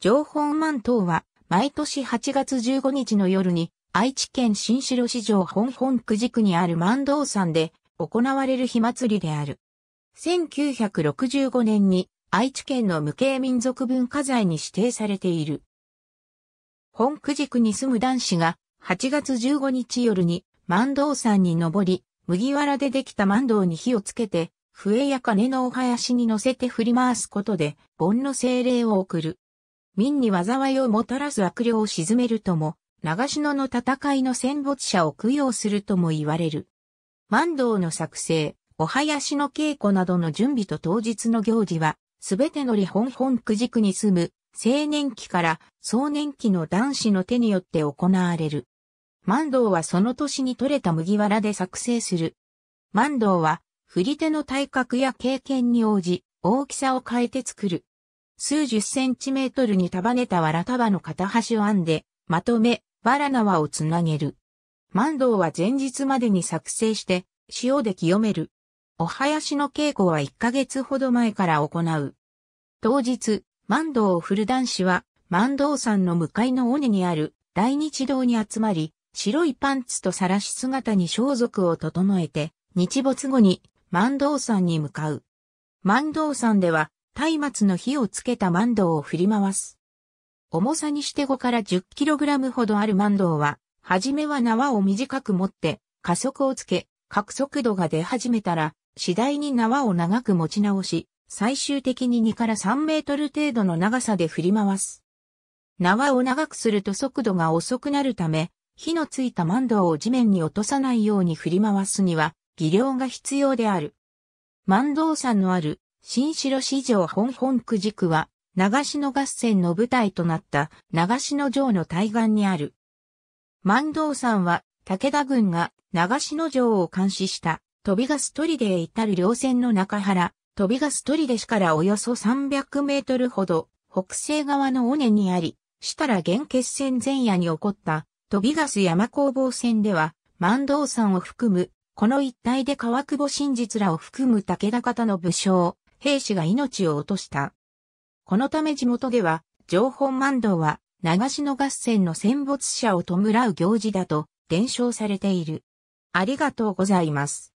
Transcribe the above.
情報満島は、毎年8月15日の夜に、愛知県新城市場本本区軸区にある満島山で、行われる火祭りである。1965年に、愛知県の無形民族文化財に指定されている。本区軸区に住む男子が、8月15日夜に、満島山に登り、麦わらでできた満島に火をつけて、笛や鐘のお囃子に乗せて振り回すことで、盆の精霊を送る。民に災いをもたらす悪霊を鎮めるとも、長篠の戦いの戦没者を供養するとも言われる。万道の作成、お囃子の稽古などの準備と当日の行事は、すべての日本本区軸に住む青年期から壮年期の男子の手によって行われる。万道はその年に取れた麦わらで作成する。万道は、振り手の体格や経験に応じ、大きさを変えて作る。数十センチメートルに束ねた藁束の片端を編んで、まとめ、藁縄をつなげる。万道は前日までに作成して、塩で清める。お囃子の稽古は1ヶ月ほど前から行う。当日、万道を振る男子は、万道山の向かいの尾根にある大日堂に集まり、白いパンツと晒し姿に装束を整えて、日没後に万道山に向かう。万道山では松明の火をつけたマンドウを振り回す。重さにして5から 10kg ほどあるマンドウは、はじめは縄を短く持って、加速をつけ、角速度が出始めたら、次第に縄を長く持ち直し、最終的に2から3メートル程度の長さで振り回す。縄を長くすると速度が遅くなるため、火のついたマンドウを地面に落とさないように振り回すには、技量が必要である。マンドウんのある新城市城本本区軸は、長篠合戦の舞台となった長篠城の対岸にある。万道山は武田軍が長篠城を監視した飛びガス砦へ至る稜線の中原、飛びガス砦市からおよそ300メートルほど北西側の尾根にあり、設楽原決戦前夜に起こった飛びガス山攻防戦では万道山を含むこの一帯で川久保真実らを含む武田方の武将、兵士が命を落とした。このため地元では、情報万道は、長篠合戦の戦没者を弔う行事だと伝承されている。ありがとうございます。